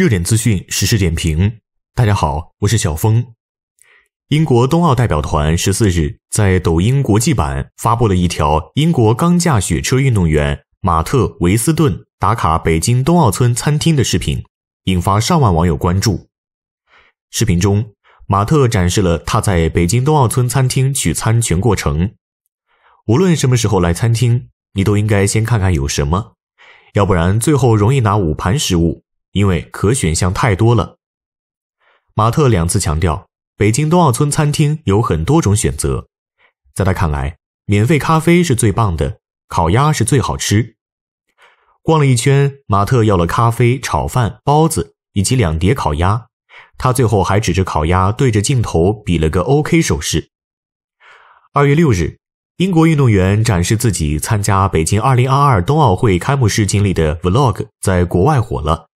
热点资讯实时点评，大家好，我是小峰。英国冬奥代表团十四日在抖音国际版发布了一条英国钢架雪车运动员马特·维斯顿打卡北京冬奥村餐厅的视频，引发上万网友关注。视频中，马特展示了他在北京冬奥村餐厅取餐全过程。无论什么时候来餐厅，你都应该先看看有什么，要不然最后容易拿五盘食物因为可选项太多了，马特两次强调，北京冬奥村餐厅有很多种选择。在他看来，免费咖啡是最棒的，烤鸭是最好吃。逛了一圈，马特要了咖啡、炒饭、包子以及两碟烤鸭。他最后还指着烤鸭，对着镜头比了个 OK 手势。二月六日，英国运动员展示自己参加北京二零二二冬奥会开幕式经历的 Vlog，在国外火了。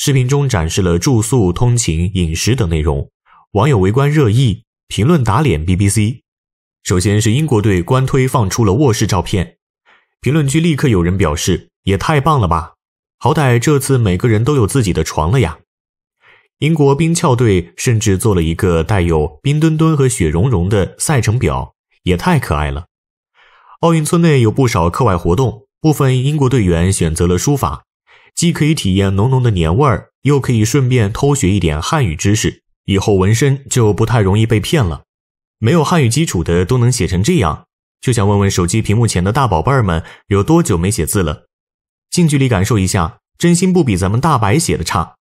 视频中展示了住宿、通勤、饮食等内容，网友围观热议，评论打脸 BBC。首先是英国队官推放出了卧室照片，评论区立刻有人表示：“也太棒了吧！好歹这次每个人都有自己的床了呀。”英国冰橇队甚至做了一个带有冰墩墩和雪融融的赛程表，也太可爱了。奥运村内有不少课外活动，部分英国队员选择了书法。既可以体验浓浓的年味儿，又可以顺便偷学一点汉语知识，以后纹身就不太容易被骗了。没有汉语基础的都能写成这样，就想问问手机屏幕前的大宝贝儿们，有多久没写字了？近距离感受一下，真心不比咱们大白写的差。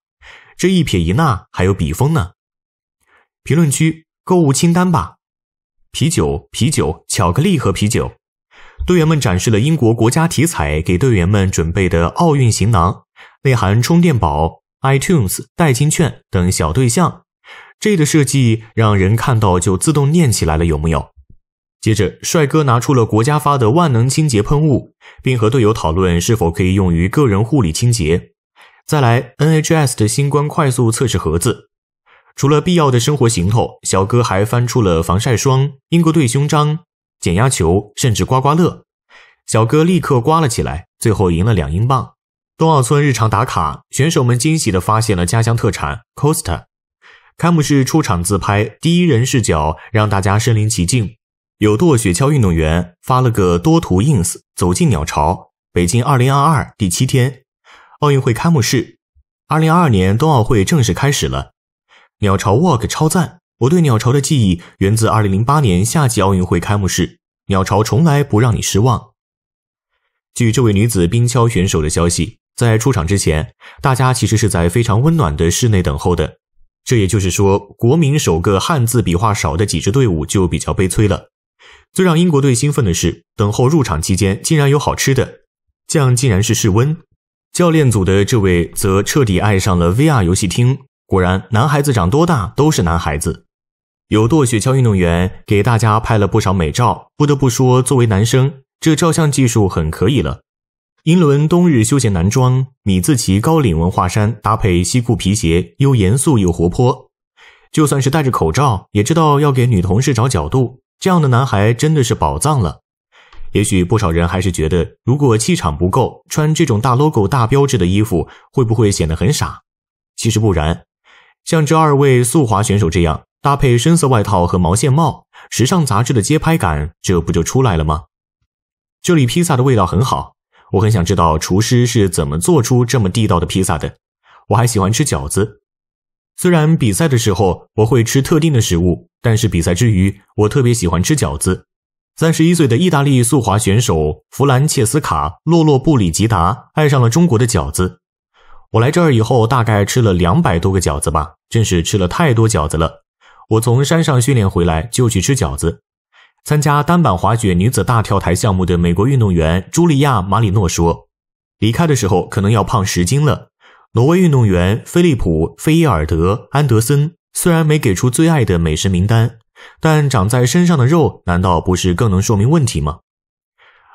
这一撇一捺，还有笔锋呢。评论区购物清单吧，啤酒，啤酒，巧克力和啤酒。队员们展示了英国国家体彩给队员们准备的奥运行囊。内含充电宝、iTunes 代金券等小对象，这的设计让人看到就自动念起来了，有木有？接着，帅哥拿出了国家发的万能清洁喷雾，并和队友讨论是否可以用于个人护理清洁。再来，NHS 的新冠快速测试盒子。除了必要的生活行头，小哥还翻出了防晒霜、英国队胸章、减压球，甚至刮刮乐。小哥立刻刮了起来，最后赢了两英镑。冬奥村日常打卡，选手们惊喜地发现了家乡特产 Costa。开幕式出场自拍，第一人视角让大家身临其境。有跺雪橇运动员发了个多图 ins，走进鸟巢。北京2022第七天，奥运会开幕式。2022年冬奥会正式开始了。鸟巢 walk 超赞，我对鸟巢的记忆源自2008年夏季奥运会开幕式，鸟巢从来不让你失望。据这位女子冰橇选手的消息。在出场之前，大家其实是在非常温暖的室内等候的。这也就是说，国民首个汉字笔画少的几支队伍就比较悲催了。最让英国队兴奋的是，等候入场期间竟然有好吃的，酱竟然是室温。教练组的这位则彻底爱上了 VR 游戏厅。果然，男孩子长多大都是男孩子。有跺雪橇运动员给大家拍了不少美照，不得不说，作为男生，这照相技术很可以了。英伦冬日休闲男装，米字旗高领文化衫搭配西裤皮鞋，又严肃又活泼。就算是戴着口罩，也知道要给女同事找角度。这样的男孩真的是宝藏了。也许不少人还是觉得，如果气场不够，穿这种大 logo 大标志的衣服，会不会显得很傻？其实不然，像这二位速滑选手这样，搭配深色外套和毛线帽，时尚杂志的街拍感，这不就出来了吗？这里披萨的味道很好。我很想知道厨师是怎么做出这么地道的披萨的。我还喜欢吃饺子，虽然比赛的时候我会吃特定的食物，但是比赛之余，我特别喜欢吃饺子。三十一岁的意大利速滑选手弗兰切斯卡·洛洛布里吉达爱上了中国的饺子。我来这儿以后，大概吃了两百多个饺子吧，真是吃了太多饺子了。我从山上训练回来就去吃饺子。参加单板滑雪女子大跳台项目的美国运动员茱莉亚·马里诺说：“离开的时候可能要胖十斤了。”挪威运动员菲利普·菲伊尔德·安德森虽然没给出最爱的美食名单，但长在身上的肉难道不是更能说明问题吗？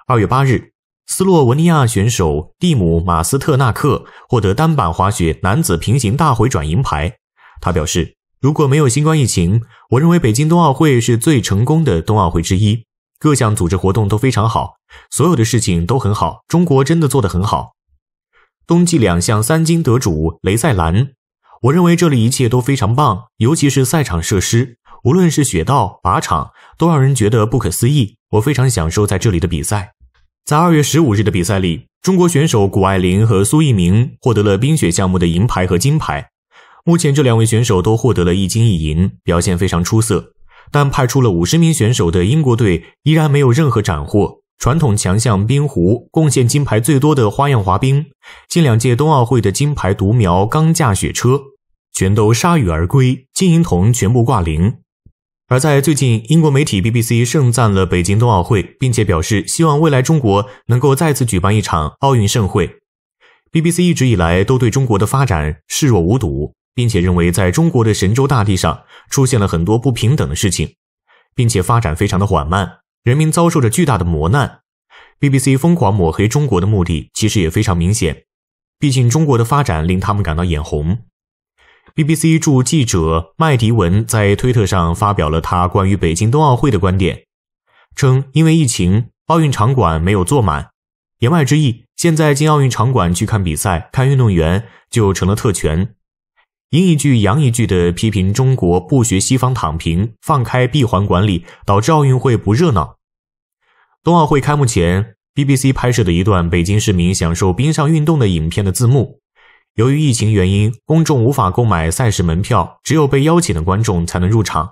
二月八日，斯洛文尼亚选手蒂姆·马斯特纳克获得单板滑雪男子平行大回转银牌，他表示。如果没有新冠疫情，我认为北京冬奥会是最成功的冬奥会之一，各项组织活动都非常好，所有的事情都很好，中国真的做得很好。冬季两项三金得主雷赛兰，我认为这里一切都非常棒，尤其是赛场设施，无论是雪道、靶场，都让人觉得不可思议。我非常享受在这里的比赛。在2月15日的比赛里，中国选手谷爱凌和苏翊鸣获得了冰雪项目的银牌和金牌。目前，这两位选手都获得了一金一银，表现非常出色。但派出了五十名选手的英国队依然没有任何斩获。传统强项冰壶贡献金牌最多的花样滑冰，近两届冬奥会的金牌独苗钢架雪车，全都铩羽而归，金银铜全部挂零。而在最近，英国媒体 BBC 盛赞了北京冬奥会，并且表示希望未来中国能够再次举办一场奥运盛会。BBC 一直以来都对中国的发展视若无睹。并且认为，在中国的神州大地上出现了很多不平等的事情，并且发展非常的缓慢，人民遭受着巨大的磨难。BBC 疯狂抹黑中国的目的其实也非常明显，毕竟中国的发展令他们感到眼红。BBC 驻记者麦迪文在推特上发表了他关于北京冬奥会的观点，称因为疫情，奥运场馆没有坐满，言外之意，现在进奥运场馆去看比赛、看运动员就成了特权。阴一句阳一句的批评中国不学西方躺平、放开闭环管理，导致奥运会不热闹。冬奥会开幕前，BBC 拍摄的一段北京市民享受冰上运动的影片的字幕，由于疫情原因，公众无法购买赛事门票，只有被邀请的观众才能入场。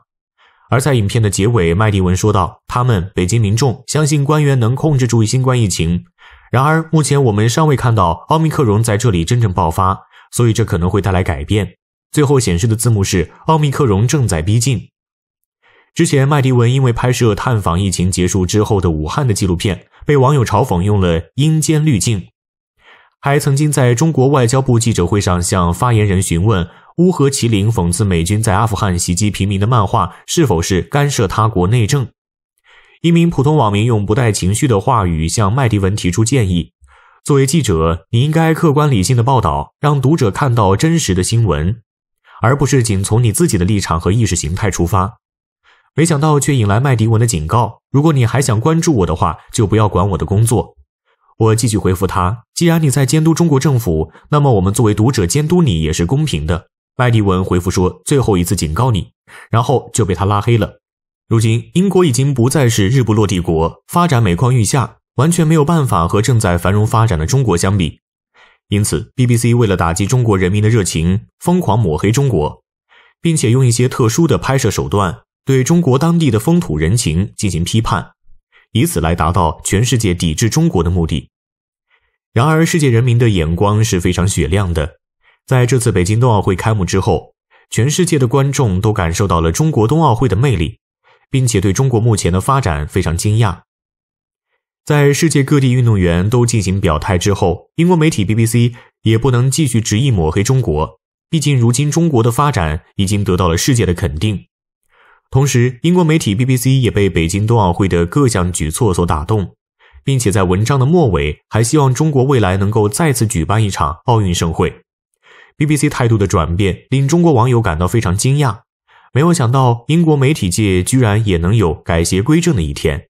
而在影片的结尾，麦迪文说道：“他们北京民众相信官员能控制住新冠疫情，然而目前我们尚未看到奥密克戎在这里真正爆发，所以这可能会带来改变。”最后显示的字幕是“奥密克戎正在逼近”。之前麦迪文因为拍摄探访疫情结束之后的武汉的纪录片，被网友嘲讽用了“阴间”滤镜，还曾经在中国外交部记者会上向发言人询问乌合麒麟讽刺美军在阿富汗袭击平民的漫画是否是干涉他国内政。一名普通网民用不带情绪的话语向麦迪文提出建议：“作为记者，你应该客观理性的报道，让读者看到真实的新闻。”而不是仅从你自己的立场和意识形态出发，没想到却引来麦迪文的警告。如果你还想关注我的话，就不要管我的工作。我继续回复他：既然你在监督中国政府，那么我们作为读者监督你也是公平的。麦迪文回复说：“最后一次警告你。”然后就被他拉黑了。如今，英国已经不再是日不落帝国，发展每况愈下，完全没有办法和正在繁荣发展的中国相比。因此，BBC 为了打击中国人民的热情，疯狂抹黑中国，并且用一些特殊的拍摄手段对中国当地的风土人情进行批判，以此来达到全世界抵制中国的目的。然而，世界人民的眼光是非常雪亮的。在这次北京冬奥会开幕之后，全世界的观众都感受到了中国冬奥会的魅力，并且对中国目前的发展非常惊讶。在世界各地运动员都进行表态之后，英国媒体 BBC 也不能继续执意抹黑中国。毕竟如今中国的发展已经得到了世界的肯定。同时，英国媒体 BBC 也被北京冬奥会的各项举措所打动，并且在文章的末尾还希望中国未来能够再次举办一场奥运盛会。BBC 态度的转变令中国网友感到非常惊讶，没有想到英国媒体界居然也能有改邪归正的一天。